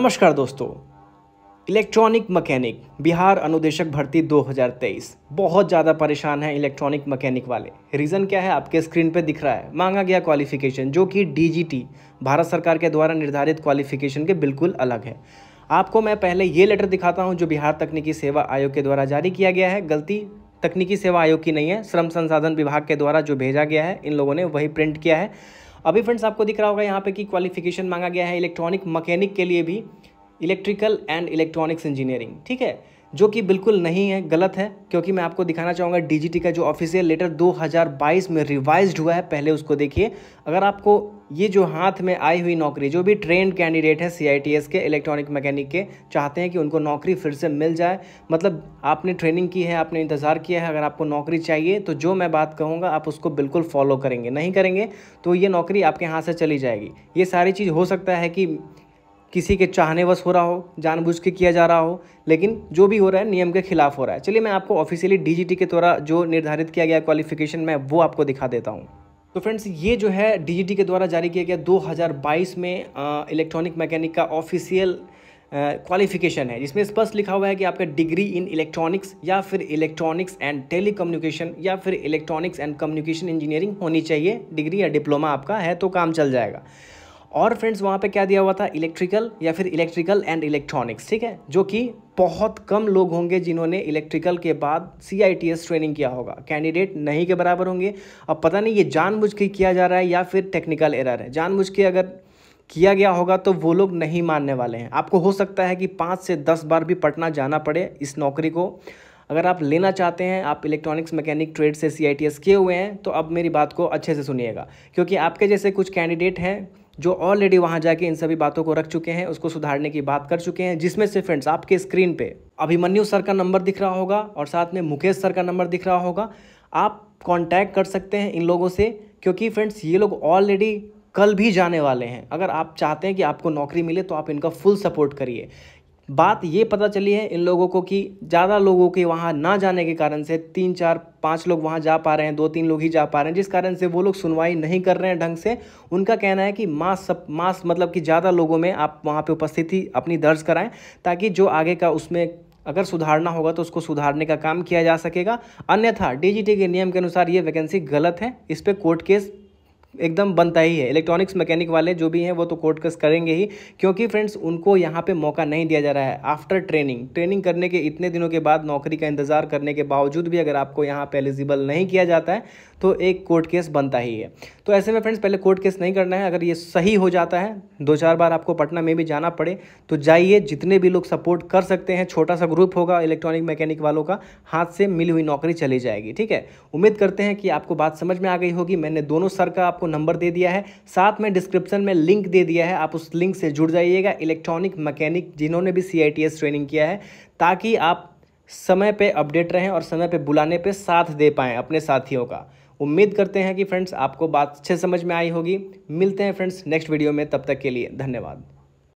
नमस्कार दोस्तों electronic mechanic Bihar अनुदेशक भर्ती 2023 बहुत ज़्यादा परेशान है इलेक्ट्रॉनिक मैकेनिक वाले रीज़न क्या है आपके स्क्रीन पे दिख रहा है मांगा गया क्वालिफिकेशन जो कि डीजीटी भारत सरकार के द्वारा निर्धारित क्वालिफिकेशन के बिल्कुल अलग है आपको मैं पहले ये लेटर दिखाता हूँ जो बिहार तकनीकी सेवा आयोग के द्वारा जारी किया गया है गलती तकनीकी सेवा आयोग की नहीं है श्रम संसाधन विभाग के द्वारा जो भेजा गया है इन लोगों ने वही प्रिंट किया है अभी फ्रेंड्स आपको दिख रहा होगा यहाँ पे कि क्वालिफिकेशन मांगा गया है इलेक्ट्रॉनिक मकैनिक के लिए भी इलेक्ट्रिकल एंड इलेक्ट्रॉनिक्स इंजीनियरिंग ठीक है जो कि बिल्कुल नहीं है गलत है क्योंकि मैं आपको दिखाना चाहूँगा डीजीटी का जो ऑफिशियल लेटर 2022 में रिवाइज्ड हुआ है पहले उसको देखिए अगर आपको ये जो हाथ में आई हुई नौकरी जो भी ट्रेंड कैंडिडेट है सी के इलेक्ट्रॉनिक मैकेनिक के चाहते हैं कि उनको नौकरी फिर से मिल जाए मतलब आपने ट्रेनिंग की है आपने इंतज़ार किया है अगर आपको नौकरी चाहिए तो जो मैं बात कहूँगा आप उसको बिल्कुल फॉलो करेंगे नहीं करेंगे तो ये नौकरी आपके हाथ से चली जाएगी ये सारी चीज़ हो सकता है कि किसी के चाहने वश हो रहा हो जानबूझ के किया जा रहा हो लेकिन जो भी हो रहा है नियम के खिलाफ हो रहा है चलिए मैं आपको ऑफिशियली डीजीटी के द्वारा जो निर्धारित किया गया क्वालिफिकेशन में वो आपको दिखा देता हूँ तो फ्रेंड्स ये जो है डीजीटी के द्वारा जारी किया गया 2022 में इलेक्ट्रॉनिक मैकेनिक का ऑफिशियल क्वालिफिकेशन है जिसमें स्पष्ट लिखा हुआ है कि आपका डिग्री इन इलेक्ट्रॉनिक्स या फिर इलेक्ट्रॉनिक्स एंड टेली कम्युनिकेशन या फिर इलेक्ट्रॉनिक्स एंड कम्युनिकेशन इंजीनियरिंग होनी चाहिए डिग्री या डिप्लोमा आपका है तो काम चल जाएगा और फ्रेंड्स वहाँ पे क्या दिया हुआ था इलेक्ट्रिकल या फिर इलेक्ट्रिकल एंड इलेक्ट्रॉनिक्स ठीक है जो कि बहुत कम लोग होंगे जिन्होंने इलेक्ट्रिकल के बाद सी ट्रेनिंग किया होगा कैंडिडेट नहीं के बराबर होंगे अब पता नहीं ये जानबूझ के किया जा रहा है या फिर टेक्निकल एरर है जानबूझ के अगर किया गया होगा तो वो लोग नहीं मानने वाले हैं आपको हो सकता है कि पाँच से दस बार भी पटना जाना पड़े इस नौकरी को अगर आप लेना चाहते हैं आप इलेक्ट्रॉनिक्स मैकेनिक ट्रेड से सी किए हुए हैं तो अब मेरी बात को अच्छे से सुनिएगा क्योंकि आपके जैसे कुछ कैंडिडेट हैं जो ऑलरेडी वहाँ जाके इन सभी बातों को रख चुके हैं उसको सुधारने की बात कर चुके हैं जिसमें से फ्रेंड्स आपके स्क्रीन पे अभिमन्यु सर का नंबर दिख रहा होगा और साथ में मुकेश सर का नंबर दिख रहा होगा आप कॉन्टैक्ट कर सकते हैं इन लोगों से क्योंकि फ्रेंड्स ये लोग ऑलरेडी कल भी जाने वाले हैं अगर आप चाहते हैं कि आपको नौकरी मिले तो आप इनका फुल सपोर्ट करिए बात ये पता चली है इन लोगों को कि ज़्यादा लोगों के वहाँ ना जाने के कारण से तीन चार पाँच लोग वहाँ जा पा रहे हैं दो तीन लोग ही जा पा रहे हैं जिस कारण से वो लोग सुनवाई नहीं कर रहे हैं ढंग से उनका कहना है कि मास सब मास मतलब कि ज़्यादा लोगों में आप वहाँ पर उपस्थिति अपनी दर्ज कराएँ ताकि जो आगे का उसमें अगर सुधारना होगा तो उसको सुधारने का काम किया जा सकेगा अन्यथा डीजीटी के नियम के अनुसार ये वैकेंसी गलत है इस पर कोर्ट केस एकदम बनता ही है इलेक्ट्रॉनिक्स मैकेनिक वाले जो भी हैं वो तो कोर्ट कस करेंगे ही क्योंकि फ्रेंड्स उनको यहाँ पे मौका नहीं दिया जा रहा है आफ्टर ट्रेनिंग ट्रेनिंग करने के इतने दिनों के बाद नौकरी का इंतज़ार करने के बावजूद भी अगर आपको यहाँ पे एलिजिबल नहीं किया जाता है तो एक कोर्ट केस बनता ही है तो ऐसे में फ्रेंड्स पहले कोर्ट केस नहीं करना है अगर ये सही हो जाता है दो चार बार आपको पटना में भी जाना पड़े तो जाइए जितने भी लोग सपोर्ट कर सकते हैं छोटा सा ग्रुप होगा इलेक्ट्रॉनिक मैकेनिक वालों का हाथ से मिली हुई नौकरी चली जाएगी ठीक है उम्मीद करते हैं कि आपको बात समझ में आ गई होगी मैंने दोनों सर का आपको आपको नंबर दे दिया है साथ में डिस्क्रिप्शन में लिंक दे दिया है आप उस लिंक से जुड़ जाइएगा इलेक्ट्रॉनिक मैकेनिक जिन्होंने भी सी ट्रेनिंग किया है ताकि आप समय पर अपडेट रहें और समय पर बुलाने पर साथ दे पाएँ अपने साथियों का उम्मीद करते हैं कि फ्रेंड्स आपको बात अच्छे समझ में आई होगी मिलते हैं फ्रेंड्स नेक्स्ट वीडियो में तब तक के लिए धन्यवाद